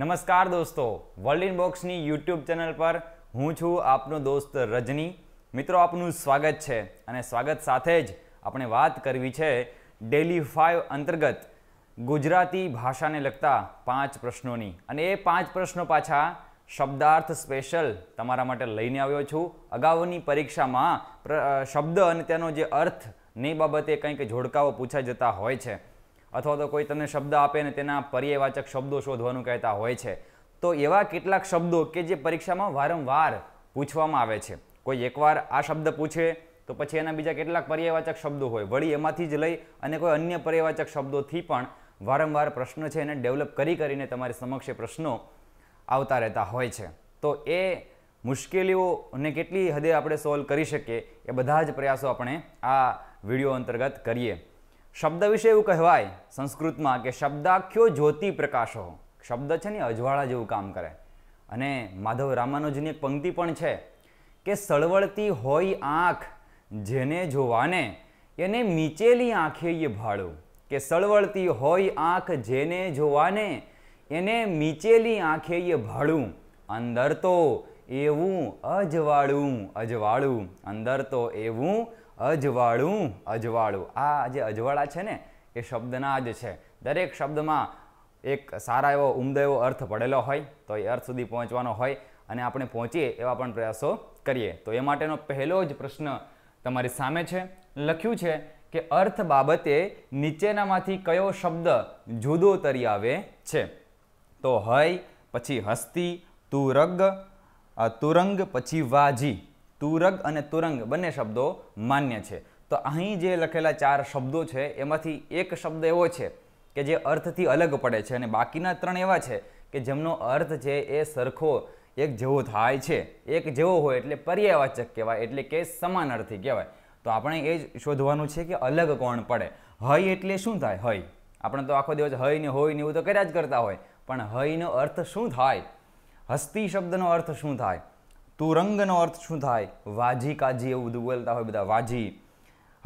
નમસ્કાર દોસ્તો world in બોક્સની યુટ્યુબ ચેનલ પર હું છું આપનો દોસ્ત રજની મિત્રો આપનું સ્વાગત છે અને સ્વાગત સાથે જ આપણે વાત કરવી છે ડેલી ફાઇવ અંતર્ગત ગુજરાતી ભાષાને લગતા પાંચ પ્રશ્નોની અને એ પાંચ પ્રશ્નો પાછા શબ્દાર્થ સ્પેશિયલ તમારા માટે લઈને આવ્યો છું અગાઉની પરીક્ષામાં શબ્દ અને તેનો જે અર્થ ને બાબતે કંઈક જોડકાઓ પૂછા જતા હોય છે અથવા તો કોઈ તમને શબ્દ આપે ને તેના પર્યાયવાચક શબ્દો શોધવાનું કહેતા હોય છે તો એવા કેટલાક શબ્દો કે જે પરીક્ષામાં વારંવાર પૂછવામાં આવે છે કોઈ એકવાર આ શબ્દ પૂછે તો પછી એના બીજા કેટલાક પર્યાયવાચક શબ્દો હોય વળી એમાંથી જ લઈ અને કોઈ અન્ય પર્યાયવાચક શબ્દોથી પણ વારંવાર પ્રશ્ન છે એને ડેવલપ કરી કરીને તમારી સમક્ષ પ્રશ્નો આવતા રહેતા હોય છે તો એ મુશ્કેલીઓને કેટલી હદે આપણે સોલ્વ કરી શકીએ એ બધા જ પ્રયાસો આપણે આ વિડીયો અંતર્ગત કરીએ શબ્દ વિશે એવું કહેવાય સંસ્કૃતમાં કે શબ્દાખ્યો જ્યોતિ પ્રકાશો શબ્દ છે ને અજવાળા જેવું કામ કરે અને માધવ રામાનુજની એક પંક્તિ પણ છે કે સળવળતી હોય આંખ જેને જોવાને એને નીચેલી આંખે એ ભાળું કે સળવળતી હોય આંખ જેને જોવાને એને નીચેલી આંખે એ ભાળું અંદર તો એવું અજવાળું અજવાળું અંદર તો એવું અજવાળું અજવાળું આ જે અજવાળા છે ને એ શબ્દના જ છે દરેક શબ્દમાં એક સારા એવો ઉમદો એવો અર્થ પડેલો હોય તો એ અર્થ સુધી પહોંચવાનો હોય અને આપણે પહોંચીએ એવા પણ પ્રયાસો કરીએ તો એ માટેનો પહેલો જ પ્રશ્ન તમારી સામે છે લખ્યું છે કે અર્થ બાબતે નીચેનામાંથી કયો શબ્દ જુદો તરી આવે છે તો હય પછી હસ્તી તુરગ તુરંગ પછી વાજી તુરગ અને તુરંગ બંને શબ્દો માન્ય છે તો અહીં જે લખેલા ચાર શબ્દો છે એમાંથી એક શબ્દ એવો છે કે જે અર્થથી અલગ પડે છે અને બાકીના ત્રણ એવા છે કે જેમનો અર્થ છે એ સરખો એક જેવો થાય છે એક જેવો હોય એટલે પર્યાવાચક કહેવાય એટલે કે સમાન સમાનાર્થી કહેવાય તો આપણે એ જ શોધવાનું છે કે અલગ કોણ પડે હય એટલે શું થાય હય આપણે તો આખો દિવસ હય ને હોય ને એવું તો કર્યા જ કરતા હોય પણ હયનો અર્થ શું થાય હસ્તી શબ્દનો અર્થ શું થાય તુરંગનો અર્થ શું થાય વાજી કાજી એવું બધું બોલતા હોય બધા વાજી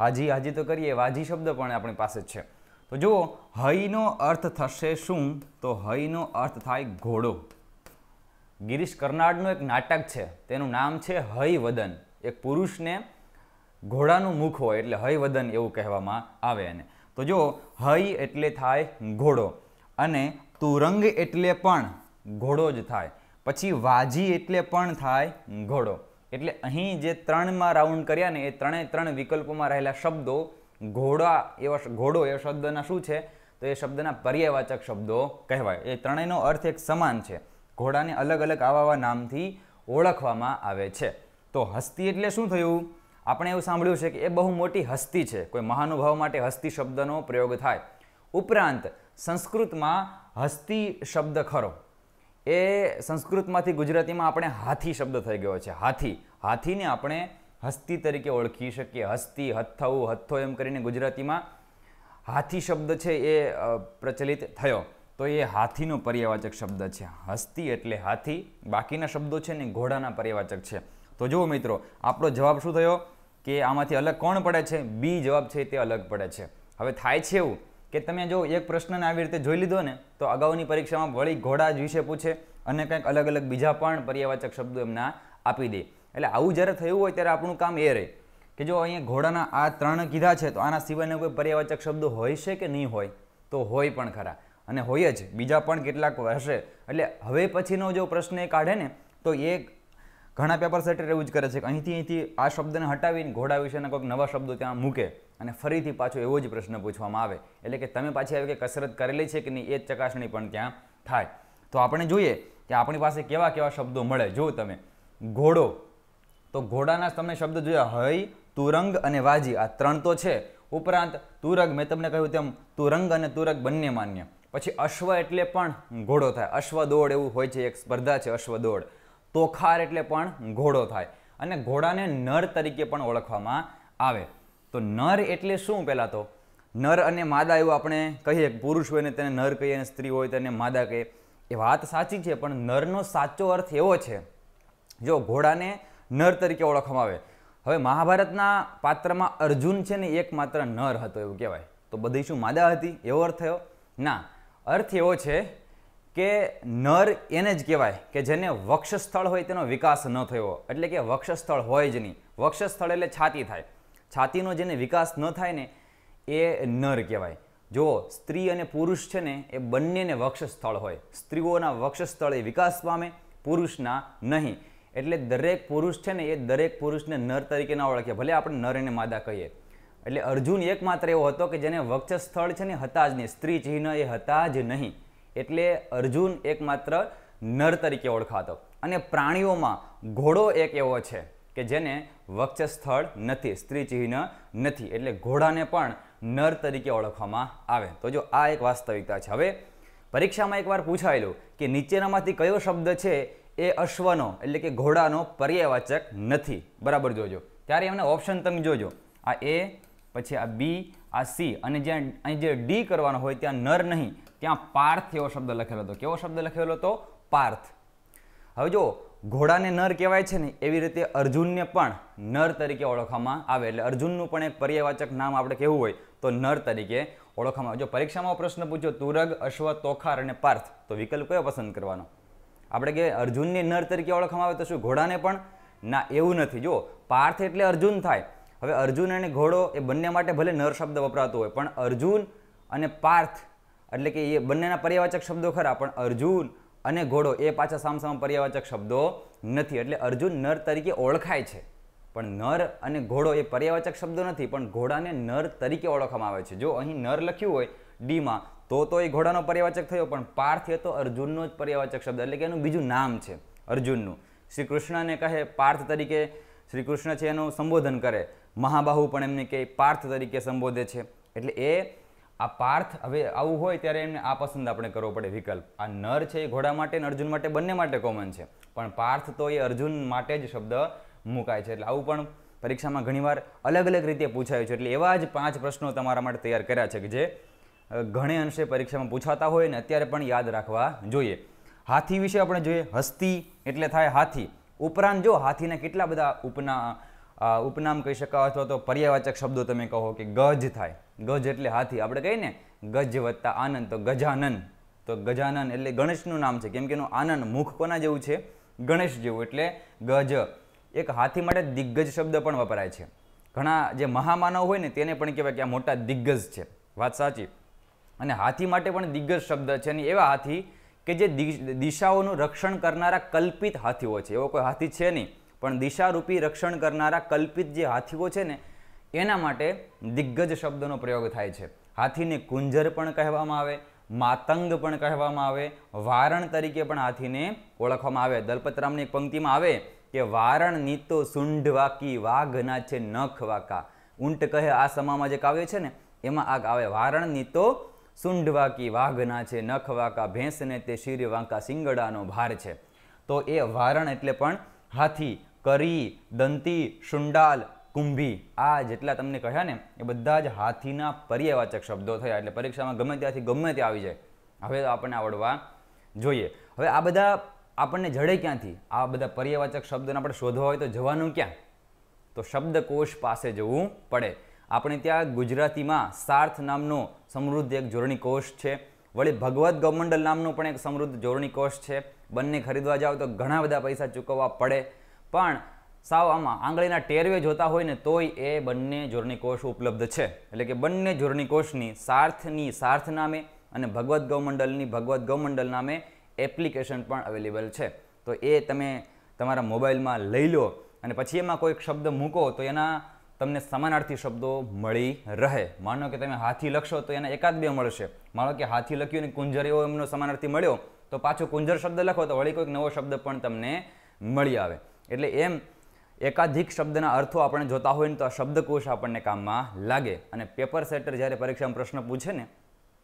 હાજી હાજી તો કરીએ વાજી શબ્દ પણ આપણી પાસે જ છે તો જુઓ હઈનો અર્થ થશે શું તો હઈનો અર્થ થાય ઘોડો ગિરીશ કર્નાડનું એક નાટક છે તેનું નામ છે હઈ એક પુરુષને ઘોડાનું મુખ હોય એટલે હઈ એવું કહેવામાં આવે એને તો જો હઈ એટલે થાય ઘોડો અને તુરંગ એટલે પણ ઘોડો જ થાય પછી વાજી એટલે પણ થાય ઘોડો એટલે અહીં જે ત્રણમાં રાઉન્ડ કર્યા ને એ ત્રણે ત્રણ વિકલ્પોમાં રહેલા શબ્દો ઘોડા એવા ઘોડો એવા શબ્દના શું છે તો એ શબ્દના પર્યાયવાચક શબ્દો કહેવાય એ ત્રણેયનો અર્થ એક સમાન છે ઘોડાને અલગ અલગ આવા આવા નામથી ઓળખવામાં આવે છે તો હસ્તી એટલે શું થયું આપણે એવું સાંભળ્યું છે કે એ બહુ મોટી હસ્તી છે કોઈ મહાનુભાવ માટે હસ્તી શબ્દનો પ્રયોગ થાય ઉપરાંત સંસ્કૃતમાં હસ્તી શબ્દ ખરો એ સંસ્કૃતમાંથી ગુજરાતીમાં આપણે હાથી શબ્દ થઈ ગયો છે હાથી હાથીને આપણે હસ્તી તરીકે ઓળખી શકીએ હસ્તી હથ્થવું હથ્થો એમ કરીને ગુજરાતીમાં હાથી શબ્દ છે એ પ્રચલિત થયો તો એ હાથીનો પર્યાવાચક શબ્દ છે હસ્તી એટલે હાથી બાકીના શબ્દો છે ને ઘોડાના પર્યાવાચક છે તો જુઓ મિત્રો આપણો જવાબ શું થયો કે આમાંથી અલગ કોણ પડે છે બી જવાબ છે તે અલગ પડે છે હવે થાય છે એવું કે તમે જો એક પ્રશ્નને આવી રીતે જોઈ લીધો ને તો અગાઉની પરીક્ષામાં વળી ઘોડા જ વિશે પૂછે અને કંઈક અલગ અલગ બીજા પણ પર્યાવાચક શબ્દો એમના આપી દે એટલે આવું જ્યારે થયું હોય ત્યારે આપણું કામ એ રહે કે જો અહીંયા ઘોડાના આ ત્રણ કીધા છે તો આના સિવાયના કોઈ પર્યાવાચક શબ્દો હોય છે કે નહીં હોય તો હોય પણ ખરા અને હોય જ બીજા પણ કેટલાક હશે એટલે હવે પછીનો જો પ્રશ્ન એ કાઢે ને તો એ ઘણા પેપર સેટર એવું જ કરે છે કે અહીંથી અહીંથી આ શબ્દને હટાવીને ઘોડા વિશેના કોઈક નવા શબ્દો ત્યાં મૂકે અને ફરીથી પાછો એવો જ પ્રશ્ન પૂછવામાં આવે એટલે કે તમે પાછી આવી કે કસરત કરેલી છે કે નહીં એ જ ચકાસણી પણ ત્યાં થાય તો આપણે જોઈએ કે આપણી પાસે કેવા કેવા શબ્દો મળે જો તમે ઘોડો તો ઘોડાના તમને શબ્દ જોયા હૈ તુરંગ અને વાજી આ ત્રણ તો છે ઉપરાંત તુરગ મેં તમને કહ્યું તેમ તુરંગ અને તુરગ બંને માન્ય પછી અશ્વ એટલે પણ ઘોડો થાય અશ્વ દોડ એવું હોય છે એક સ્પર્ધા છે અશ્વ દોડ તોખાર એટલે પણ ઘોડો થાય અને ઘોડાને નર તરીકે પણ ઓળખવામાં આવે તો નર એટલે શું પહેલાં તો નર અને માદા એવું આપણે કહીએ પુરુષ હોય ને તેને નર કહીએ અને સ્ત્રી હોય તેને માદા કહીએ એ વાત સાચી છે પણ નરનો સાચો અર્થ એવો છે જો ઘોડાને નર તરીકે ઓળખવામાં આવે હવે મહાભારતના પાત્રમાં અર્જુન છે ને એકમાત્ર નર હતો એવું કહેવાય તો બધી શું માદા હતી એવો અર્થ થયો ના અર્થ એવો છે કે નર એને જ કહેવાય કે જેને વક્ષસ્થળ હોય તેનો વિકાસ ન થયો એટલે કે વક્ષસ્થળ હોય જ નહીં વક્ષસ્થળ એટલે છાતી થાય છાતીનો જેને વિકાસ ન થાય ને એ નર કહેવાય જુઓ સ્ત્રી અને પુરુષ છે ને એ બંનેને વક્ષસ્થળ હોય સ્ત્રીઓના વક્ષસ્થળ એ વિકાસ પામે પુરુષના નહીં એટલે દરેક પુરુષ છે ને એ દરેક પુરુષને નર તરીકે ના ઓળખે ભલે આપણે નર અને માદા કહીએ એટલે અર્જુન એકમાત્ર એવો હતો કે જેને વક્ષસ્થળ છે ને હતા જ નહીં સ્ત્રી ચિહ્ન એ હતા જ નહીં એટલે અર્જુન એકમાત્ર નર તરીકે ઓળખાતો અને પ્રાણીઓમાં ઘોડો એક એવો છે કે જેને સ્થળ નથી સ્ત્રી ચિહ્ન નથી એટલે ઘોડાને પણ નર તરીકે ઓળખવામાં આવે તો જો આ એક વાસ્તવિકતા છે હવે પરીક્ષામાં એકવાર પૂછાયેલું કે નીચેનામાંથી કયો શબ્દ છે એ અશ્વનો એટલે કે ઘોડાનો પર્યાયવાચક નથી બરાબર જોજો ત્યારે એમને ઓપ્શન તમે જોજો આ એ પછી આ બી આ સી અને જ્યાં અહીં જે ડી કરવાનો હોય ત્યાં નર નહીં ત્યાં પાર્થ એવો શબ્દ લખેલો હતો કેવો શબ્દ લખેલો હતો પાર્થ હવે જો ઘોડાને નર કહેવાય છે ને એવી રીતે અર્જુનને પણ નર તરીકે ઓળખવામાં આવે એટલે અર્જુનનું પણ એક પર્યાવાચક નામ આપણે કહેવું હોય તો નર તરીકે ઓળખવામાં આવે જો પરીક્ષામાં પ્રશ્ન પૂછ્યો તુરગ અશ્વ તોખાર અને પાર્થ તો વિકલ્પ કયો પસંદ કરવાનો આપણે કે અર્જુનને નર તરીકે ઓળખવામાં આવે તો શું ઘોડાને પણ ના એવું નથી જો પાર્થ એટલે અર્જુન થાય હવે અર્જુન અને ઘોડો એ બંને માટે ભલે નર શબ્દ વપરાતો હોય પણ અર્જુન અને પાર્થ એટલે કે એ બંનેના પર્યાવાચક શબ્દો ખરા પણ અર્જુન અને ઘોડો એ પાછા સામસામ પર્યાવાચક શબ્દો નથી એટલે અર્જુન નર તરીકે ઓળખાય છે પણ નર અને ઘોડો એ પર્યાવાચક શબ્દો નથી પણ ઘોડાને નર તરીકે ઓળખવામાં આવે છે જો અહીં નર લખ્યું હોય ડીમાં તો તો એ ઘોડાનો પર્યાવાચક થયો પણ પાર્થ એ તો અર્જુનનો જ પર્યાવાચક શબ્દ એટલે કે એનું બીજું નામ છે અર્જુનનું શ્રી કૃષ્ણને કહે પાર્થ તરીકે શ્રી કૃષ્ણ છે એનું સંબોધન કરે મહાબાહુ પણ એમને કહે પાર્થ તરીકે સંબોધે છે એટલે એ આ પાર્થ હવે આવું હોય ત્યારે એમને આ પસંદ આપણે કરવો પડે વિકલ્પ આ નર છે એ ઘોડા માટે અને અર્જુન માટે બંને માટે કોમન છે પણ પાર્થ તો એ અર્જુન માટે જ શબ્દ મુકાય છે એટલે આવું પણ પરીક્ષામાં ઘણીવાર અલગ અલગ રીતે પૂછાયું છે એટલે એવા જ પાંચ પ્રશ્નો તમારા માટે તૈયાર કર્યા છે કે જે ઘણે અંશે પરીક્ષામાં પૂછાતા હોય ને અત્યારે પણ યાદ રાખવા જોઈએ હાથી વિશે આપણે જોઈએ હસ્તી એટલે થાય હાથી ઉપરાંત જો હાથીના કેટલા બધા ઉપના ઉપનામ કહી શકાય અથવા તો પર્યાવાચક શબ્દો તમે કહો કે ગજ થાય ગજ એટલે હાથી આપણે કહીએ ને ગજ વત્તા આનંદ તો ગજાનન તો ગજાનન એટલે ગણેશનું નામ છે કેમ કે એનું આનંદ મુખ કોના જેવું છે ગણેશ જેવું એટલે ગજ એક હાથી માટે દિગ્ગજ શબ્દ પણ વપરાય છે ઘણા જે મહામાનવ હોય ને તેને પણ કહેવાય કે આ મોટા દિગ્ગજ છે વાત સાચી અને હાથી માટે પણ દિગ્ગજ શબ્દ છે અને એવા હાથી કે જે દિશાઓનું રક્ષણ કરનારા કલ્પિત હાથીઓ છે એવો કોઈ હાથી છે નહીં પણ દિશારૂપી રક્ષણ કરનારા કલ્પિત જે હાથીઓ છે ને એના માટે દિગ્ગજ શબ્દનો પ્રયોગ થાય છે હાથીને કુંજર પણ કહેવામાં આવે માતંગ પણ કહેવામાં આવે વારણ તરીકે પણ હાથીને ઓળખવામાં આવે દલપતરામની એક પંક્તિમાં આવે કે વારણ નીતો સુંઢ વાકી વાઘના છે નખ વાકા ઊંટ કહે આ સમામાં જે કાવ્ય છે ને એમાં આ આવે વારણ નીતો સુંઢ વાકી વાઘના છે નખ વાકા ભેંસને તે શીર વાંકા સિંગડાનો ભાર છે તો એ વારણ એટલે પણ હાથી કરી દંતી શુંડાલ કુંભી આ જેટલા તમને કહ્યા ને એ બધા જ હાથીના પર્યાવાચક શબ્દો થયા એટલે પરીક્ષામાં ગમે ત્યાંથી ગમે ત્યાં આવી જાય હવે તો આપણને આવડવા જોઈએ હવે આ બધા આપણને જડે ક્યાંથી આ બધા પર્યાવાચક શબ્દોને આપણે શોધવા હોય તો જવાનું ક્યાં તો શબ્દકોશ પાસે જવું પડે આપણે ત્યાં ગુજરાતીમાં સાર્થ નામનો સમૃદ્ધ એક જોડણી કોષ છે વળી ભગવદ્ ગૌમંડલ નામનો પણ એક સમૃદ્ધ જોરણી કોષ છે બંને ખરીદવા જાઓ તો ઘણા બધા પૈસા ચૂકવવા પડે પણ સાવ આમાં આંગળીના ટેરવે જોતા હોય ને તોય એ બંને જોરનીકોષ ઉપલબ્ધ છે એટલે કે બંને જોરનીકોષની સાર્થની સાર્થ નામે અને ભગવદ્ ગૌમંડલની ભગવદ્ ગૌમંડલ નામે એપ્લિકેશન પણ અવેલેબલ છે તો એ તમે તમારા મોબાઈલમાં લઈ લો અને પછી એમાં કોઈક શબ્દ મૂકો તો એના તમને સમાનાર્થી શબ્દો મળી રહે માનો કે તમે હાથી લખશો તો એના એકાદ બે મળશે માનો કે હાથી લખ્યું અને કુંજર એવો એમનો સમાનાર્થી મળ્યો તો પાછો કુંજર શબ્દ લખો તો વળી કોઈક નવો શબ્દ પણ તમને મળી આવે એટલે એમ એકાધિક શબ્દના અર્થો આપણે જોતા હોય ને તો આ શબ્દકોશ આપણને કામમાં લાગે અને પેપર સેટર જ્યારે પરીક્ષામાં પ્રશ્ન પૂછે ને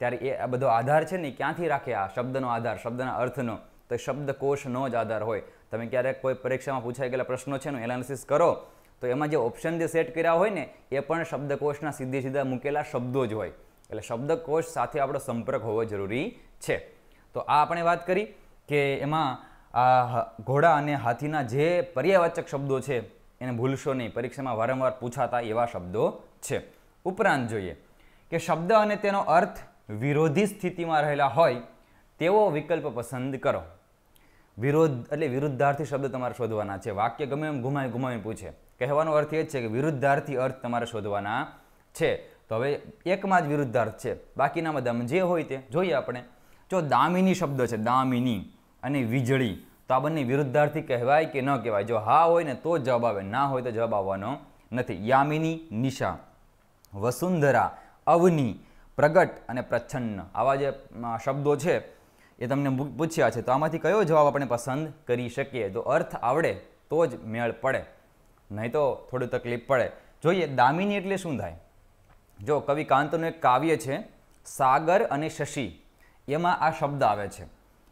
ત્યારે એ આ બધો આધાર છે ને ક્યાંથી રાખે આ શબ્દનો આધાર શબ્દના અર્થનો તો શબ્દકોશનો જ આધાર હોય તમે ક્યારેક કોઈ પરીક્ષામાં પૂછાઈ ગયેલા પ્રશ્નો છે ને એનાલિસિસ કરો તો એમાં જે ઓપ્શન જે સેટ કર્યા હોય ને એ પણ શબ્દકોશના સીધે સીધા મૂકેલા શબ્દો જ હોય એટલે શબ્દકોશ સાથે આપણો સંપર્ક હોવો જરૂરી છે તો આ આપણે વાત કરી કે એમાં આ ઘોડા અને હાથીના જે પર્યાવાચક શબ્દો છે એને ભૂલશો નહીં પરીક્ષામાં વારંવાર પૂછાતા એવા શબ્દો છે ઉપરાંત જોઈએ કે શબ્દ અને તેનો અર્થ વિરોધી સ્થિતિમાં રહેલા હોય તેવો વિકલ્પ પસંદ કરો વિરોધ એટલે વિરુદ્ધાર્થી શબ્દ તમારે શોધવાના છે વાક્ય ગમે એમ ઘુમાવી ઘુમાવી પૂછે કહેવાનો અર્થ એ છે કે વિરુદ્ધાર્થી અર્થ તમારે શોધવાના છે તો હવે એકમાં જ વિરુદ્ધાર્થ છે બાકીના બધામાં જે હોય તે જોઈએ આપણે જો દામિની શબ્દ છે દામિની અને વીજળી તો આ બંને વિરુદ્ધાર્થી કહેવાય કે ન કહેવાય જો હા હોય ને તો જવાબ આવે ના હોય તો જવાબ આવવાનો નથી યામિની નિશા વસુંધરા અવની પ્રગટ અને પ્રચ્છન્ન આવા જે શબ્દો છે એ તમને પૂછ્યા છે તો આમાંથી કયો જવાબ આપણે પસંદ કરી શકીએ જો અર્થ આવડે તો જ મેળ પડે નહીં તો થોડી તકલીફ પડે જોઈએ દામિની એટલે શું થાય જો કવિ કાંતનું એક કાવ્ય છે સાગર અને શશી એમાં આ શબ્દ આવે છે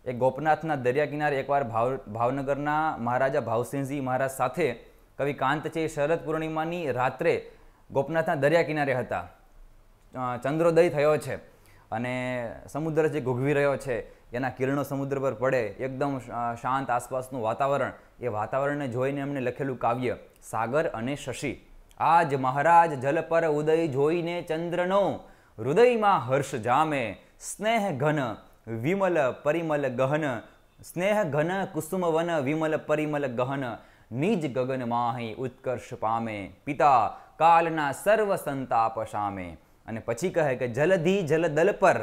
એ ગોપનાથના દરિયા કિનારે એકવાર ભાવ ભાવનગરના મહારાજા ભાવસિંહજી મહારાજ સાથે કવિ કાંત શરદ પૂર્ણિમાની રાત્રે ગોપનાથના દરિયા કિનારે હતા ચંદ્રોદય થયો છે અને સમુદ્ર જે ઘૂઘવી રહ્યો છે એના કિરણો સમુદ્ર પર પડે એકદમ શાંત આસપાસનું વાતાવરણ એ વાતાવરણને જોઈને એમણે લખેલું કાવ્ય સાગર અને શશી આજ મહારાજ જલ પર ઉદય જોઈને ચંદ્રનો હૃદયમાં હર્ષ જામે સ્નેહ ઘન વિમલ પરિમલ ગહન સ્નેહ ઘન કુસુમ વન વિમલ પરિમલ ગહન નિજ ગગન માહી ઉત્કર્ષ પામે પિતા કાલના સર્વ સંતાપ સામે અને પછી કહે કે જલધી જલદલ પર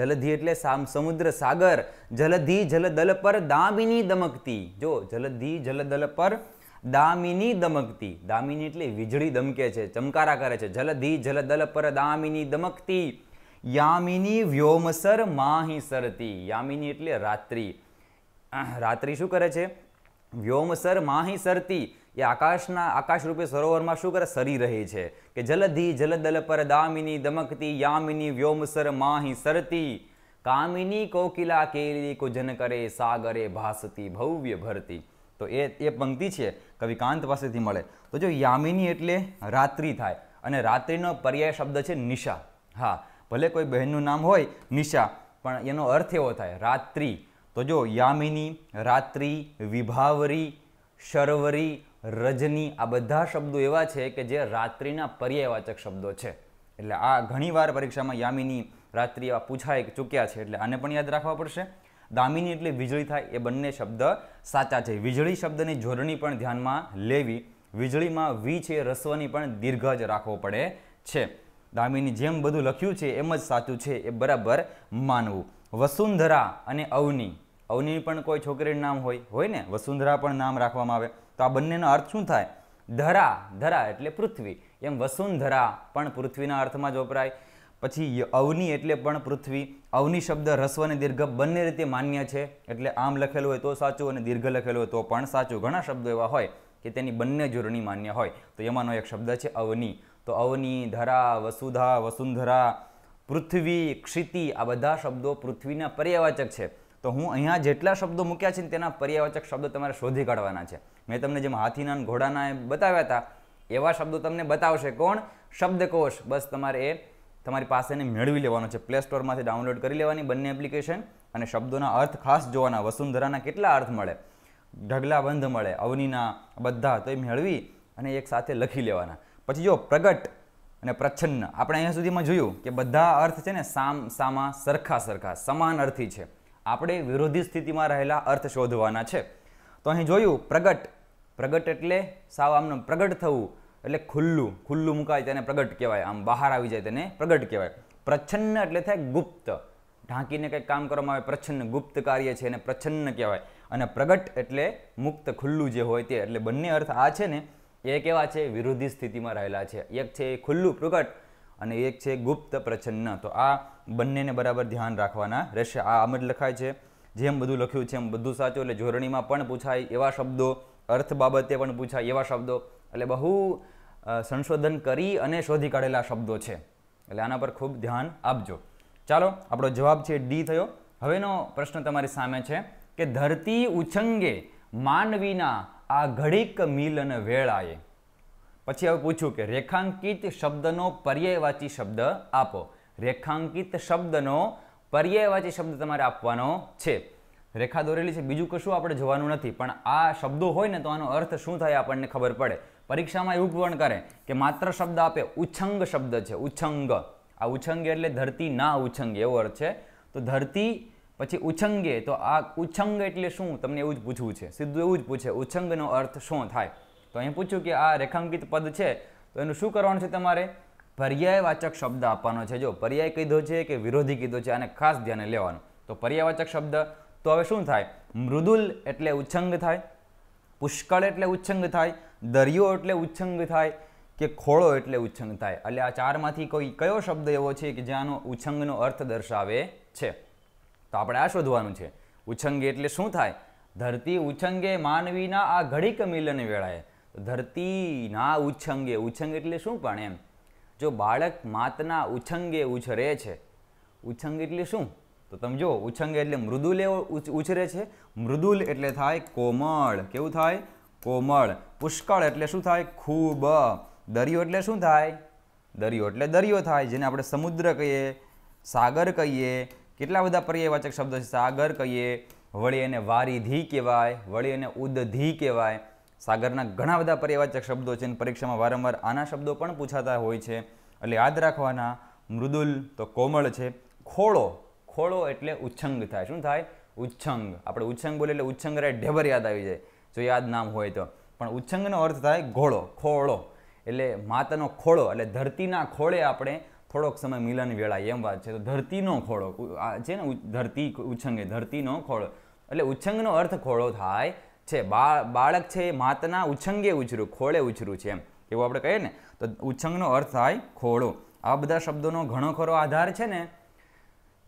જલધી એટલે સમુદ્ર સાગર જલધી જલદલ પર દામિની દમકતી જો જલધિ જલદલ પર દામિની દમકતી દામિની એટલે વીજળી દમકે છે ચમકારા કરે છે જલધિ જલદલ પર દામિની દમકતી યામિની વ્યોમસર માહી સરતી યામિની એટલે રાત્રિ રાત્રિ શું કરે છે વ્યોમસર માહી સરતી એ આકાશના આકાશરૂપે સરોવરમાં શું કરે સરી રહે છે કે જલધિ જલદલ પર દામિની દમકતી યામિની વ્યોમસર માહી સરતી કામિની કોકિલા કેરી કુજન કરે સાગરે ભાસતી ભવ્ય ભરતી તો એ એ પંક્તિ છે કવિ કાંત પાસેથી મળે તો જો યામિની એટલે રાત્રિ થાય અને રાત્રિનો પર્યાય શબ્દ છે નિશા હા ભલે કોઈ બહેનનું નામ હોય નિશા પણ એનો અર્થ એવો થાય રાત્રિ તો જો યામિની રાત્રિ વિભાવરી શર્વરી રજની આ બધા શબ્દો એવા છે કે જે રાત્રિના પર્યાયવાચક શબ્દો છે એટલે આ ઘણીવાર પરીક્ષામાં યામિની રાત્રિ એવા પૂછાય ચૂક્યા છે એટલે આને પણ યાદ રાખવા પડશે દામિની એટલે વીજળી થાય એ બંને શબ્દ સાચા છે વીજળી શબ્દની જોડણી પણ ધ્યાનમાં લેવી વીજળીમાં વી છે રસ્વની પણ દીર્ઘ જ રાખવો પડે છે ડામીની જેમ બધું લખ્યું છે એમ જ સાચું છે એ બરાબર માનવું વસુંધરા અને અવની અવની પણ કોઈ છોકરીનું નામ હોય હોય ને વસુંધરા પણ નામ રાખવામાં આવે તો આ બંનેનો અર્થ શું થાય ધરા ધરા એટલે પૃથ્વી એમ વસુંધરા પણ પૃથ્વીના અર્થમાં જ વપરાય પછી અવની એટલે પણ પૃથ્વી અવની શબ્દ રસ્વ અને દીર્ઘ બંને રીતે માન્ય છે એટલે આમ લખેલું હોય તો સાચું અને દીર્ઘ લખેલું હોય તો પણ સાચું ઘણા શબ્દો એવા હોય કે તેની બંને જોડણી માન્ય હોય તો એમાંનો એક શબ્દ છે અવની તો અવની ધરા વસુધા વસુંધરા પૃથ્વી ક્ષિતિ આ બધા શબ્દો પૃથ્વીના પર્યાવાચક છે તો હું અહીંયા જેટલા શબ્દો મૂક્યા છે તેના પર્યાવાચક શબ્દો તમારે શોધી કાઢવાના છે મેં તમને જેમ હાથીના ઘોડાના એ બતાવ્યા હતા એવા શબ્દો તમને બતાવશે કોણ શબ્દકોશ બસ તમારે એ તમારી પાસેને મેળવી લેવાનો છે પ્લે સ્ટોરમાંથી ડાઉનલોડ કરી લેવાની બંને એપ્લિકેશન અને શબ્દોના અર્થ ખાસ જોવાના વસુંધરાના કેટલા અર્થ મળે ઢગલાબંધ મળે અવનીના બધા તો એ મેળવી અને એક સાથે લખી લેવાના પછી જો પ્રગટ અને પ્રચ્છન્ન આપણે અહીંયા સુધીમાં જોયું કે બધા અર્થ છે ને સામ સામા સરખા સરખા સમાન અર્થી છે આપણે વિરોધી સ્થિતિમાં રહેલા અર્થ શોધવાના છે તો અહીં જોયું પ્રગટ પ્રગટ એટલે સાવ આમનું પ્રગટ થવું એટલે ખુલ્લું ખુલ્લું મુકાય તેને પ્રગટ કહેવાય આમ બહાર આવી જાય તેને પ્રગટ કહેવાય પ્રચ્છન્ન એટલે થાય ગુપ્ત ઢાંકીને કંઈક કામ કરવામાં આવે પ્રચ્છન્ન ગુપ્ત કાર્ય છે એને પ્રચ્છન્ન કહેવાય અને પ્રગટ એટલે મુક્ત ખુલ્લું જે હોય તે એટલે બંને અર્થ આ છે ને એ કેવા છે વિરોધી સ્થિતિમાં રહેલા છે એક છે ખુલ્લું પ્રગટ અને એક છે ગુપ્ત પ્રચન્ન તો આ બંનેને બરાબર ધ્યાન રાખવાના રહેશે આ આમ જ લખાય છે જેમ બધું લખ્યું છે એમ બધું સાચું એટલે જોરણીમાં પણ પૂછાય એવા શબ્દો અર્થ બાબતે પણ પૂછાય એવા શબ્દો એટલે બહુ સંશોધન કરી અને શોધી કાઢેલા શબ્દો છે એટલે આના પર ખૂબ ધ્યાન આપજો ચાલો આપણો જવાબ છે ડી થયો હવેનો પ્રશ્ન તમારી સામે છે કે ધરતી ઉછંગે માનવીના આ ઘડીક મિલ અને વેળાએ પછી હવે પૂછ્યું કે રેખાંકિત શબ્દનો પર્યાયવાચી શબ્દ આપો રેખાંકિત શબ્દનો પર્યાયવાચી શબ્દ તમારે આપવાનો છે રેખા દોરેલી છે બીજું કશું આપણે જોવાનું નથી પણ આ શબ્દો હોય ને તો આનો અર્થ શું થાય આપણને ખબર પડે પરીક્ષામાં એવું પણ કરે કે માત્ર શબ્દ આપે ઉચ્છંગ શબ્દ છે ઉચ્છંગ આ ઉછંગ એટલે ધરતી ના ઉછંગ એવો અર્થ છે તો ધરતી પછી ઉછંગે તો આ ઉછંગ એટલે શું તમને એવું જ પૂછવું છે સીધું એવું જ પૂછે ઉછંગનો અર્થ શું થાય તો અહીં પૂછ્યું કે આ રેખાંકિત પદ છે તો એનું શું કરવાનું છે તમારે પર્યાયવાચક શબ્દ આપવાનો છે જો પર્યાય કીધો છે કે વિરોધી કીધો છે અને ખાસ ધ્યાને લેવાનું તો પર્યાયવાચક શબ્દ તો હવે શું થાય મૃદુલ એટલે ઉચ્છંગ થાય પુષ્કળ એટલે ઉચ્છંગ થાય દરિયો એટલે ઉચ્છંગ થાય કે ખોળો એટલે ઉચ્છંગ થાય એટલે આ ચારમાંથી કોઈ કયો શબ્દ એવો છે કે જ્યાંનો ઉચ્છંગનો અર્થ દર્શાવે છે તો આપણે આ શોધવાનું છે ઉછંગે એટલે શું થાય ધરતી ઉછંગે માનવીના આ ઘડીક મિલન વેળાએ ધરતીના ઉછંગે ઉછંગ એટલે શું પણ એમ જો બાળક માતના ઉછંગે ઉછરે છે ઉછંગ એટલે શું તો તમે જો ઉછંગ એટલે મૃદુલે ઉછરે છે મૃદુલ એટલે થાય કોમળ કેવું થાય કોમળ પુષ્કળ એટલે શું થાય ખૂબ દરિયો એટલે શું થાય દરિયો એટલે દરિયો થાય જેને આપણે સમુદ્ર કહીએ સાગર કહીએ કેટલા બધા પર્યાયવાચક શબ્દો છે સાગર કહીએ વળી એને વારીધી કહેવાય વળી એને ઉદધી કહેવાય સાગરના ઘણા બધા પર્યાવાચક શબ્દો છે અને પરીક્ષામાં વારંવાર આના શબ્દો પણ પૂછાતા હોય છે એટલે યાદ રાખવાના મૃદુલ તો કોમળ છે ખોળો ખોળો એટલે ઉચ્છંગ થાય શું થાય ઉચ્છંગ આપણે ઉચ્છંગ બોલે એટલે ઉચ્છંગ રહે ઢેબર યાદ આવી જાય જો યાદ નામ હોય તો પણ ઉચ્છંગનો અર્થ થાય ઘોળો ખોળો એટલે માતાનો ખોળો એટલે ધરતીના ખોળે આપણે થોડોક સમય મિલન વેળા એમ વાત છે તો ધરતીનો ખોળો આ છે ને ધરતી ઉછંગે ધરતીનો ખોળો એટલે ઉછંગનો અર્થ ખોળો થાય છે બાળક છે માતના ઉછંગે ઉછરું ખોળે ઉછર્યું છે એમ એવું આપણે કહીએ ને તો ઉછંગનો અર્થ થાય ખોળો આ બધા શબ્દોનો ઘણો ખરો આધાર છે ને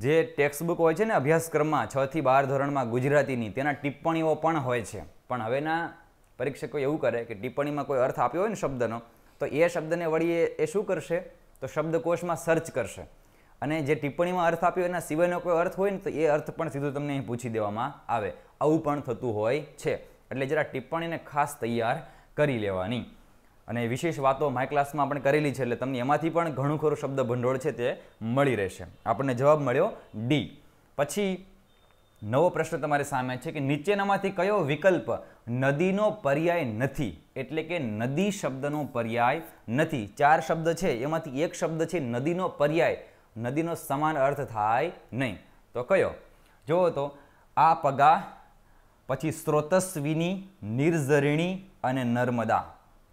જે ટેક્સ્ટબુક હોય છે ને અભ્યાસક્રમમાં છ થી બાર ધોરણમાં ગુજરાતીની તેના ટિપ્પણીઓ પણ હોય છે પણ હવેના પરીક્ષકો એવું કરે કે ટિપ્પણીમાં કોઈ અર્થ આપ્યો હોય ને શબ્દનો તો એ શબ્દને વળી એ શું કરશે તો શબ્દકોશમાં સર્ચ કરશે અને જે ટિપ્પણીમાં અર્થ આપ્યો એના સિવાયનો કોઈ અર્થ હોય ને તો એ અર્થ પણ સીધો તમને અહીં પૂછી દેવામાં આવે આવું પણ થતું હોય છે એટલે જરા ટિપ્પણીને ખાસ તૈયાર કરી લેવાની અને વિશેષ વાતો માય ક્લાસમાં પણ કરેલી છે એટલે તમને એમાંથી પણ ઘણું ખરું શબ્દ ભંડોળ છે તે મળી રહેશે આપણને જવાબ મળ્યો ડી પછી નવો પ્રશ્ન તમારી સામે છે કે નીચેનામાંથી કયો વિકલ્પ નદીનો પર્યાય નથી એટલે કે નદી શબ્દનો પર્યાય નથી ચાર શબ્દ છે એમાંથી એક શબ્દ છે નદીનો પર્યાય નદીનો સમાન અર્થ થાય નહીં તો કયો જુઓ તો આ પગા પછી સ્ત્રોતસ્વીની નિર્ઝરિણી અને નર્મદા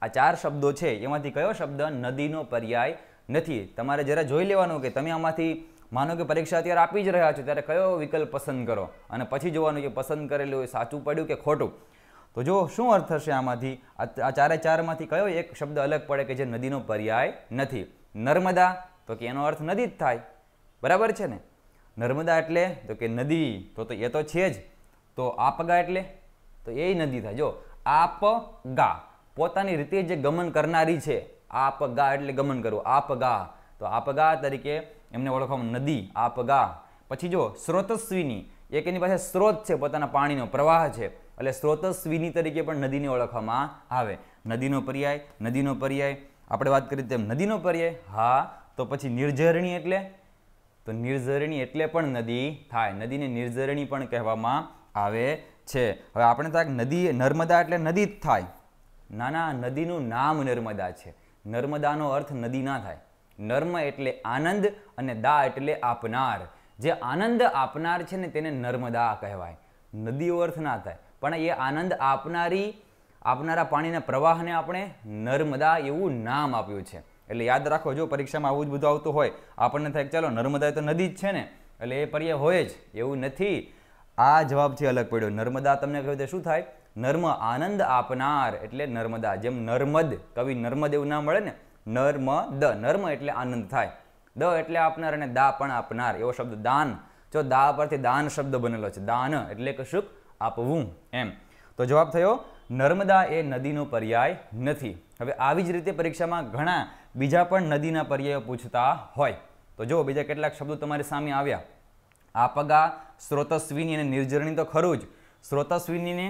આ ચાર શબ્દો છે એમાંથી કયો શબ્દ નદીનો પર્યાય નથી તમારે જરા જોઈ લેવાનું કે તમે આમાંથી માનો કે પરીક્ષા અત્યારે આપી જ રહ્યા છો ત્યારે કયો વિકલ્પ પસંદ કરો અને પછી જોવાનું કે પસંદ કરેલું એ સાચું પડ્યું કે ખોટું તો જો શું અર્થ થશે આમાંથી આ ચારે ચારમાંથી કયો એક શબ્દ અલગ પડે કે જે નદીનો પર્યાય નથી નર્મદા તો કે એનો અર્થ નદી જ થાય બરાબર છે ને નર્મદા એટલે તો કે નદી તો તો એ તો છે જ તો આપગા એટલે તો એ નદી થાય જો આપગા પોતાની રીતે જે ગમન કરનારી છે આપગા એટલે ગમન કરવું આપગા તો આપગા તરીકે એમને ઓળખવામાં નદી આપગા પછી જો સ્રોતસ્વીની એક એની પાસે સ્રોત છે પોતાના પાણીનો પ્રવાહ છે એટલે સ્ત્રોતસ્વીની તરીકે પણ નદીને ઓળખવામાં આવે નદીનો પર્યાય નદીનો પર્યાય આપણે વાત કરીએ તેમ નદીનો પર્યાય હા તો પછી નિર્જરણી એટલે તો નિર્જરણી એટલે પણ નદી થાય નદીને નિર્જરણી પણ કહેવામાં આવે છે હવે આપણે તાક નદી નર્મદા એટલે નદી જ થાય નાના નદીનું નામ નર્મદા છે નર્મદાનો અર્થ નદી ના થાય નર્મ એટલે આનંદ અને દા એટલે આપનાર જે આનંદ આપનાર છે ને તેને નર્મદા કહેવાય નદીઓ અર્થ ના થાય પણ એ આનંદ આપનારી આપનારા પાણીના પ્રવાહને આપણે નર્મદા એવું નામ આપ્યું છે એટલે યાદ રાખો જો પરીક્ષામાં આવું જ બધું આવતું હોય આપણને થાય ચાલો નર્મદા તો નદી જ છે ને એટલે એ પર્યાય હોય જ એવું નથી આ જવાબથી અલગ પડ્યો નર્મદા તમને કહ્યું તો શું થાય નર્મ આનંદ આપનાર એટલે નર્મદા જેમ નર્મદ કવિ નર્મદ એવું નામ મળે ને નર્મ દ નર્મ એટલે આનંદ થાય દ એટલે આપનાર અને દા પણ આપનાર એવો શબ્દ દાન જો દા પરથી દાન શબ્દ બનેલો છે દાન એટલે કશુંક આપવું એમ તો જવાબ થયો નર્મદા એ નદીનો પર્યાય નથી હવે આવી જ રીતે પરીક્ષામાં ઘણા બીજા પણ નદીના પર્યાયો પૂછતા હોય તો જો બીજા કેટલાક શબ્દો તમારી સામે આવ્યા આપગા સ્રોતસ્વિની અને નિર્જરણી તો ખરું જ સ્રોતસ્વિનીને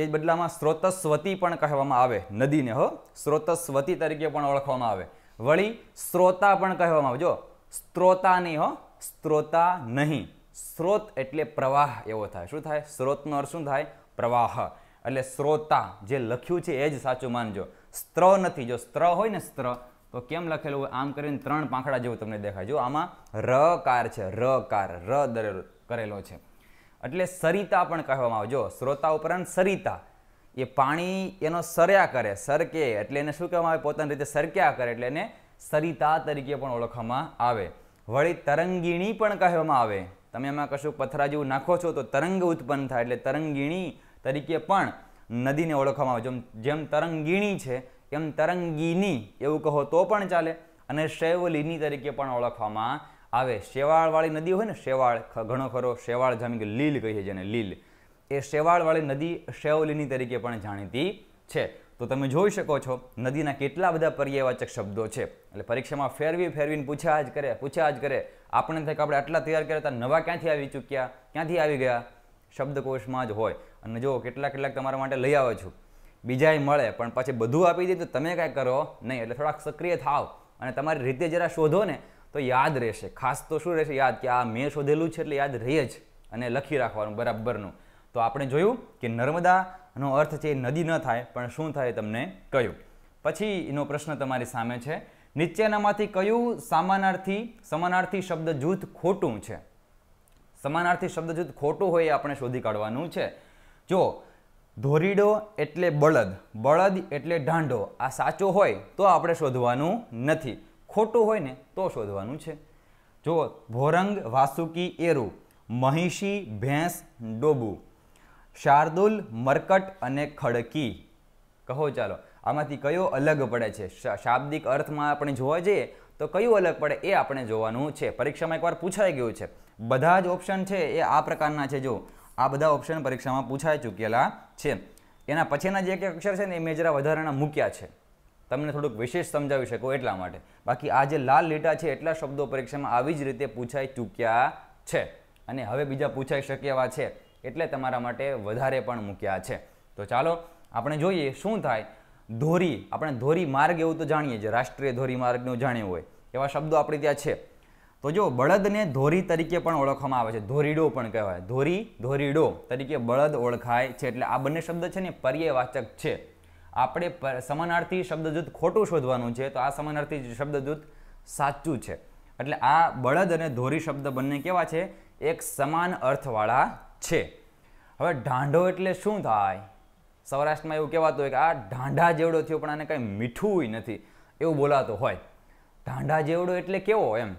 એ બદલામાં સ્ત્રોતસ્વતી પણ કહેવામાં આવે નદીને હો સ્રોતસ્વતી તરીકે પણ ઓળખવામાં આવે વળી શ્રોતા પણ કહેવામાં આવે જો સ્ત્રોતા નહીં હો સ્ત્રોતા નહીં સ્રોત એટલે પ્રવાહ એવો થાય શું થાય સ્રોતનો અર્થ શું થાય પ્રવાહ એટલે શ્રોતા જે લખ્યું છે એ જ સાચું માનજો સ્ત્ર નથી જો સ્ત્ર હોય ને સ્ત્ર તો કેમ લખેલું હોય આમ કરીને ત્રણ પાંખડા જેવું તમને દેખાય જો આમાં રકાર છે રકાર ર દરે કરેલો છે એટલે સરિતા પણ કહેવામાં આવે જો શ્રોતા ઉપરાંત સરિતા એ પાણી એનો સર્યા કરે સરકે એટલે એને શું કહેવામાં આવે પોતાની રીતે સરક્યા કરે એટલે એને સરિતા તરીકે પણ ઓળખવામાં આવે વળી તરંગીણી પણ કહેવામાં આવે તમે એમાં કશું પથરા જેવું નાખો છો તો તરંગ ઉત્પન્ન થાય એટલે તરંગીણી તરીકે પણ નદીને ઓળખવામાં આવે છે જેમ તરંગીણી છે એમ તરંગીની એવું કહો તો પણ ચાલે અને શૈવલીની તરીકે પણ ઓળખવામાં આવે શેવાળવાળી નદી હોય ને શેવાળ ઘણો ખરો શેવાળ જામી કે લીલ કહીએ જેને લીલ એ શેવાળવાળી નદી શેવલીની તરીકે પણ જાણીતી છે તો તમે જોઈ શકો છો નદીના કેટલા બધા પર્યાવાચક શબ્દો છે એટલે પરીક્ષામાં ફેરવી ફેરવીને પૂછ્યા જ કરે પૂછ્યા જ કરે આપણને થાય કે આપણે આટલા તૈયાર કર્યા હતા નવા ક્યાંથી આવી ચૂક્યા ક્યાંથી આવી ગયા શબ્દકોશમાં જ હોય અને જો કેટલા કેટલાક તમારા માટે લઈ આવો છું બીજાએ મળે પણ પછી બધું આપી દે તો તમે કાંઈ કરો નહીં એટલે થોડાક સક્રિય થાવ અને તમારી રીતે જરા શોધો ને તો યાદ રહેશે ખાસ તો શું રહેશે યાદ કે આ મેં શોધેલું છે એટલે યાદ રહે જ અને લખી રાખવાનું બરાબરનું તો આપણે જોયું કે નર્મદાનો અર્થ છે એ નદી ન થાય પણ શું થાય તમને કહ્યું પછી એનો પ્રશ્ન તમારી સામે છે નીચેનામાંથી કયું સમાનાર્થી સમાનાર્થી શબ્દ જૂથ ખોટું છે સમાનાર્થી શબ્દ જૂથ ખોટું હોય એ આપણે શોધી કાઢવાનું છે જો ધોરીડો એટલે બળદ બળદ એટલે ઢાંઢો આ સાચો હોય તો આપણે શોધવાનું નથી ખોટું હોય ને તો શોધવાનું છે જો ભોરંગ વાસુકી એરું મહિષી ભેંસ ડોબુ શાર્દુલ મરકટ અને ખડકી કહો ચાલો આમાંથી કયો અલગ પડે છે શાબ્દિક અર્થમાં આપણે જોવા જઈએ તો કયું અલગ પડે એ આપણે જોવાનું છે પરીક્ષામાં એકવાર પૂછાઈ ગયું છે બધા જ ઓપ્શન છે એ આ પ્રકારના છે જો આ બધા ઓપ્શન પરીક્ષામાં પૂછાઈ ચૂકેલા છે એના પછીના જે એક અક્ષર છે ને એ મેજરા વધારાના મૂક્યા છે તમને થોડુંક વિશેષ સમજાવી શકો એટલા માટે બાકી આ જે લાલ લીટા છે એટલા શબ્દો પરીક્ષામાં આવી જ રીતે પૂછાઈ ચૂક્યા છે અને હવે બીજા પૂછાઈ શકે એવા છે એટલે તમારા માટે વધારે પણ મૂક્યા છે તો ચાલો આપણે જોઈએ શું થાય ધોરી આપણે ધોરી માર્ગ એવું તો જાણીએ છીએ રાષ્ટ્રીય ધોરી માર્ગનું જાણ્યું હોય એવા શબ્દો આપણે ત્યાં છે તો જો બળદને ધોરી તરીકે પણ ઓળખવામાં આવે છે ધોરીડો પણ કહેવાય ધોરી ધોરીડો તરીકે બળદ ઓળખાય છે એટલે આ બંને શબ્દ છે ને પર્યવાચક છે આપણે સમાનાર્થી શબ્દજૂથ ખોટું શોધવાનું છે તો આ સમાનાર્થી શબ્દજૂથ સાચું છે એટલે આ બળદ અને ધોરી શબ્દ બંને કેવા છે એક સમાન અર્થવાળા છે હવે ઢાંઢો એટલે શું થાય સૌરાષ્ટ્રમાં એવું કહેવાતું હોય કે આ ઢાંઢા જેવડો થયો પણ આને કંઈ મીઠું નથી એવું બોલાતું હોય ઢાંઢા જેવડો એટલે કેવો એમ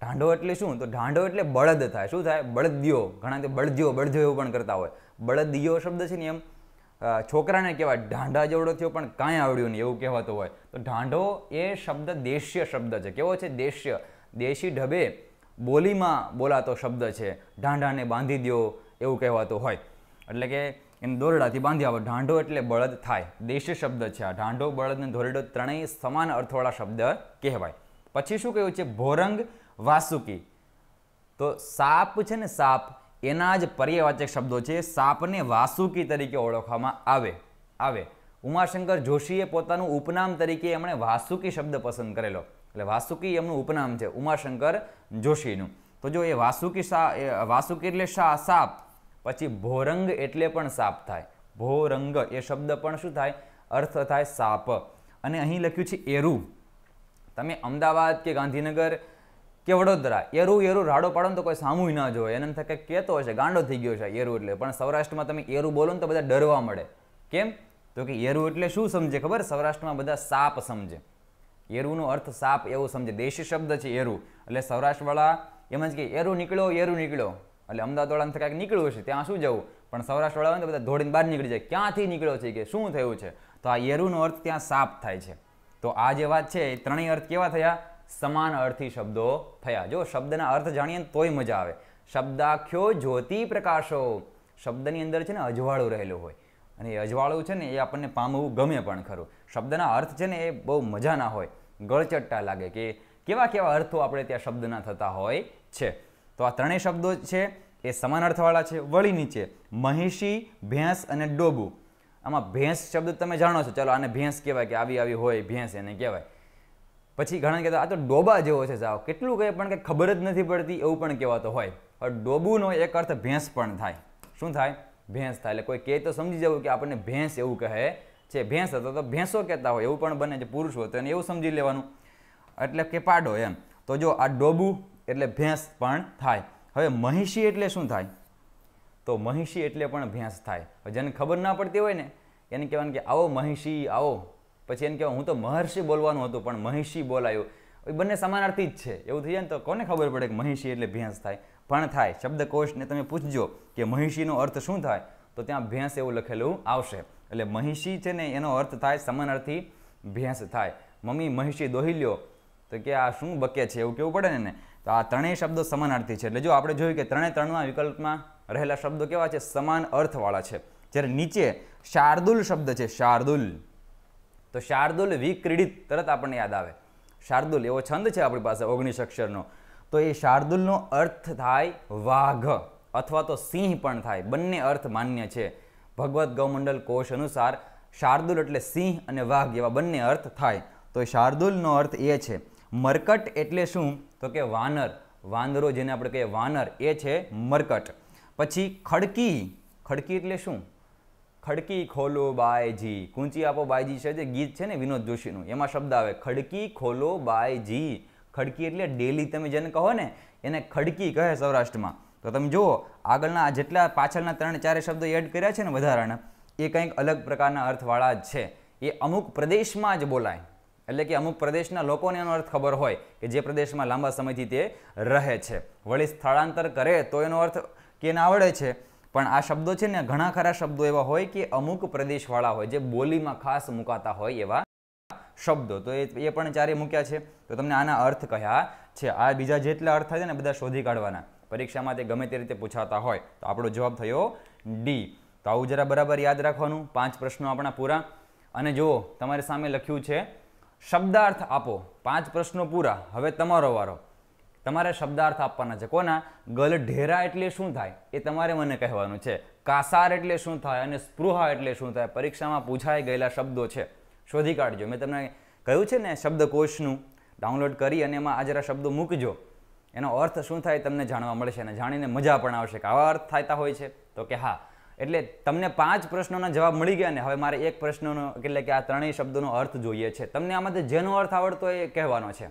ઢાંઢો એટલે શું તો ઢાંઢો એટલે બળદ થાય શું થાય બળદિયો ઘણા તે બળદિયો બળદિયો એવું પણ કરતા હોય બળદિયો શબ્દ છે ને એમ છોકરાને કહેવાય ઢાંઢા જેવડો થયો પણ કાંઈ આવડ્યું નહીં એવું કહેવાતું હોય તો ઢાંઢો એ શબ્દ દેશ્ય શબ્દ છે કેવો છે દેશ્ય દેશી ઢબે બોલીમાં બોલાતો શબ્દ છે ઢાંઢાને બાંધી દો એવું કહેવાતું હોય એટલે કે એને દોરડાથી બાંધ્યા હોય ઢાંઢો એટલે બળદ થાય દેશ શબ્દ છે આ ઢાંઢો બળદ અને દોરડો ત્રણેય સમાન અર્થવાળા શબ્દ કહેવાય પછી શું કહ્યું છે ભોરંગ વાસુકી તો સાપ છે ને સાપ એના જ પર્યાવાચક શબ્દો છે સાપને વાસુકી તરીકે ઓળખવામાં આવે આવે ઉમાશંકર જોશીએ પોતાનું ઉપનામ તરીકે એમણે વાસુકી શબ્દ પસંદ કરેલો એટલે વાસુકી એમનું ઉપનામ છે ઉમાશંકર જોશીનું તો જો એ વાસુકી સા વાસુકી એટલે સા સાપ પછી ભોરંગ એટલે પણ સાપ થાય ભોરંગ એ શબ્દ પણ શું થાય અર્થ થાય સાપ અને અહીં લખ્યું છે એરું તમે અમદાવાદ કે ગાંધીનગર કે વડોદરા એરું એરું રાડો પાડો ને તો કોઈ સામું ના જોવે એને થાય કે કહેતો હશે ગાંડો થઈ ગયો છે એરું એટલે પણ સૌરાષ્ટ્રમાં તમે એરું બોલો ને તો બધા ડરવા મળે કેમ તો કે એરું એટલે શું સમજે ખબર સૌરાષ્ટ્રમાં બધા સાપ સમજે એરુનો અર્થ સાપ એવો સમજે દેશી શબ્દ છે એરું એટલે સૌરાષ્ટ્રવાળા એમ જ કે એરું નીકળ્યો એરું નીકળ્યો એટલે અમદાવાદવાળાને કાંઈક નીકળ્યું છે ત્યાં શું જવું પણ સૌરાષ્ટ્રવાળા હોય ને બધા દોડીને બહાર નીકળી જાય ક્યાંથી નીકળ્યો છે કે શું થયું છે તો આ યેરુનો અર્થ ત્યાં સાફ થાય છે તો આ જે વાત છે એ ત્રણેય અર્થ કેવા થયા સમાન અર્થી શબ્દો થયા જો શબ્દના અર્થ જાણીએ ને તોય મજા આવે શબ્દાખ્યો જ્યોતિ પ્રકાશો શબ્દની અંદર છે ને અજવાળું રહેલું હોય અને એ અજવાળું છે ને એ આપણને પામવું ગમે પણ ખરું શબ્દના અર્થ છે ને એ બહુ મજાના હોય ગળચટ્ટા લાગે કે કેવા કેવા અર્થો આપણે ત્યાં શબ્દના થતા હોય છે તો આ ત્રણેય શબ્દો છે એ સમાન અર્થવાળા છે વળી નીચે મહિષી ભેંસ અને ડોબું આમાં ભેંસ શબ્દ તમે જાણો છો ચાલો આને ભેંસ કહેવાય કે આવી આવી હોય ભેંસ એને કહેવાય પછી ઘણા કહેતા આ તો ડોબા જેવો છે સાવ કેટલું કહે પણ કંઈ ખબર જ નથી પડતી એવું પણ કહેવાતો હોય હવે ડોબુનો એક અર્થ ભેંસ પણ થાય શું થાય ભેંસ થાય એટલે કોઈ કહે તો સમજી જવું કે આપણને ભેંસ એવું કહે છે ભેંસ હતો તો ભેંસો કહેતા હોય એવું પણ બને છે પુરુષ હોય તો એને એવું સમજી લેવાનું એટલે કે પાડો એમ તો જો આ ડોબું એટલે ભેંસ પણ થાય હવે મહિષી એટલે શું થાય તો મહિષી એટલે પણ ભેંસ થાય જેને ખબર ના પડતી હોય ને એને કહેવાનું કે આવો મહિષી આવો પછી એને કહેવાય હું તો મહર્ષિ બોલવાનું હતું પણ મહિષી બોલાયું એ બંને સમાનાર્થી જ છે એવું થઈ જાય ને તો કોને ખબર પડે કે મહિષી એટલે ભેંસ થાય પણ થાય શબ્દકોષને તમે પૂછજો કે મહિષીનો અર્થ શું થાય તો ત્યાં ભેંસ એવું લખેલું આવશે એટલે મહિષી છે ને એનો અર્થ થાય સમાનાર્થી ભેંસ થાય મમ્મી મહિષી દોહી લ્યો તો કે આ શું બકે છે એવું કેવું પડે ને તો આ ત્રણેય શબ્દો સમાનાર્થી છે એટલે જો આપણે જોયું કે ત્રણે ત્રણમાં વિકલ્પમાં રહેલા શબ્દો કેવા છે સમાન અર્થવાળા છે જ્યારે નીચે શાર્દુલ શબ્દ છે શાર્દુલ તો શાર્દુલ વિક્રીડિત તરત આપણને યાદ આવે શાર્દુલ એવો છંદ છે આપણી પાસે ઓગણીસ અક્ષરનો તો એ શાર્દુલનો અર્થ થાય વાઘ અથવા તો સિંહ પણ થાય બંને અર્થ માન્ય છે ભગવદ્ ગૌમંડલ કોષ અનુસાર શાર્દુલ એટલે સિંહ અને વાઘ એવા બંને અર્થ થાય તો એ શાર્દુલનો અર્થ એ છે મરકટ એટલે શું તો કે વાનર વાંદરો જેને આપણે કહીએ વાનર એ છે મરકટ પછી ખડકી ખડકી એટલે શું ખડકી ખોલો બાયજી કુંચી આપો બાયજી છે જે ગીત છે ને વિનોદ જોશીનું એમાં શબ્દ આવે ખડકી ખોલો બાયજી ખડકી એટલે ડેલી તમે જેને કહો ને એને ખડકી કહે સૌરાષ્ટ્રમાં તો તમે જુઓ આગળના જેટલા પાછળના ત્રણ ચારે શબ્દો એડ કર્યા છે ને વધારાના એ કંઈક અલગ પ્રકારના અર્થવાળા જ છે એ અમુક પ્રદેશમાં જ બોલાય એટલે કે અમુક પ્રદેશના લોકોને એનો અર્થ ખબર હોય કે જે પ્રદેશમાં લાંબા સમયથી તે રહે છે વળી સ્થળાંતર કરે તો એનો અર્થ કે ના આવડે છે પણ આ શબ્દો છે ને ઘણા ખરા શબ્દો એવા હોય કે અમુક પ્રદેશવાળા હોય જે બોલીમાં ખાસ મુકાતા હોય એવા શબ્દો તો એ પણ ચારે મૂક્યા છે તો તમને આના અર્થ કયા છે આ બીજા જેટલા અર્થ થાય છે ને બધા શોધી કાઢવાના પરીક્ષામાં તે ગમે તે રીતે પૂછાતા હોય તો આપણો જવાબ થયો ડી તો આવું જરા બરાબર યાદ રાખવાનું પાંચ પ્રશ્નો આપણા પૂરા અને જુઓ તમારી સામે લખ્યું છે શબ્દાર્થ આપો પાંચ પ્રશ્નો પૂરા હવે તમારો વારો તમારે શબ્દાર્થ આપવાના છે કોના ગલઢેરા એટલે શું થાય એ તમારે મને કહેવાનું છે કાસાર એટલે શું થાય અને સ્પૃહા એટલે શું થાય પરીક્ષામાં પૂછાઈ ગયેલા શબ્દો છે શોધી કાઢજો મેં તમને કહ્યું છે ને શબ્દકોશનું ડાઉનલોડ કરી અને એમાં આ જરા શબ્દો મૂકજો એનો અર્થ શું થાય તમને જાણવા મળશે અને જાણીને મજા પણ આવશે કે આવા અર્થ થતા હોય છે તો કે હા એટલે તમને પાંચ પ્રશ્નોના જવાબ મળી ગયા ને હવે મારે એક પ્રશ્નનો એટલે કે આ ત્રણેય શબ્દોનો અર્થ જોઈએ છે તમને આમાંથી જેનો અર્થ આવડતો એ કહેવાનો છે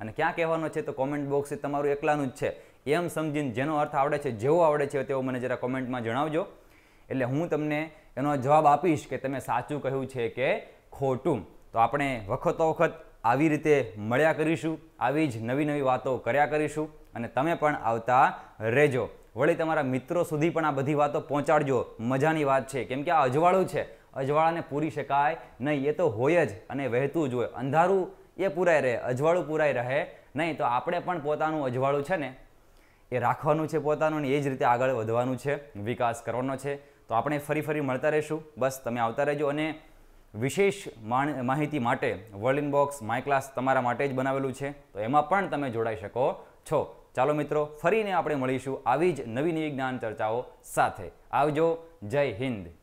અને ક્યાં કહેવાનો છે તો કોમેન્ટ બોક્સ એ તમારું એકલાનું જ છે એમ સમજીને જેનો અર્થ આવડે છે જેવો આવડે છે તેવો મને જરા કોમેન્ટમાં જણાવજો એટલે હું તમને એનો જવાબ આપીશ કે તમે સાચું કહ્યું છે કે ખોટું તો આપણે વખતો વખત આવી રીતે મળ્યા કરીશું આવી જ નવી નવી વાતો કર્યા કરીશું અને તમે પણ આવતા રહેજો વળી તમારા મિત્રો સુધી પણ આ બધી વાતો પહોંચાડજો મજાની વાત છે કેમ કે આ અજવાળું છે અજવાળાને પૂરી શકાય નહીં એ તો હોય જ અને વહેતું જ હોય અંધારું એ પૂરાય રહે અજવાળું પૂરાય રહે નહીં તો આપણે પણ પોતાનું અજવાળું છે ને એ રાખવાનું છે પોતાનું ને એ જ રીતે આગળ વધવાનું છે વિકાસ કરવાનો છે તો આપણે ફરી ફરી મળતા રહીશું બસ તમે આવતા રહેજો અને વિશેષ માહિતી માટે વર્લ્ડ બોક્સ માય ક્લાસ તમારા માટે જ બનાવેલું છે તો એમાં પણ તમે જોડાઈ શકો છો ચાલો મિત્રો ફરીને આપણે મળીશું આવી જ નવી નવી જ્ઞાન ચર્ચાઓ સાથે આવજો જય હિન્દ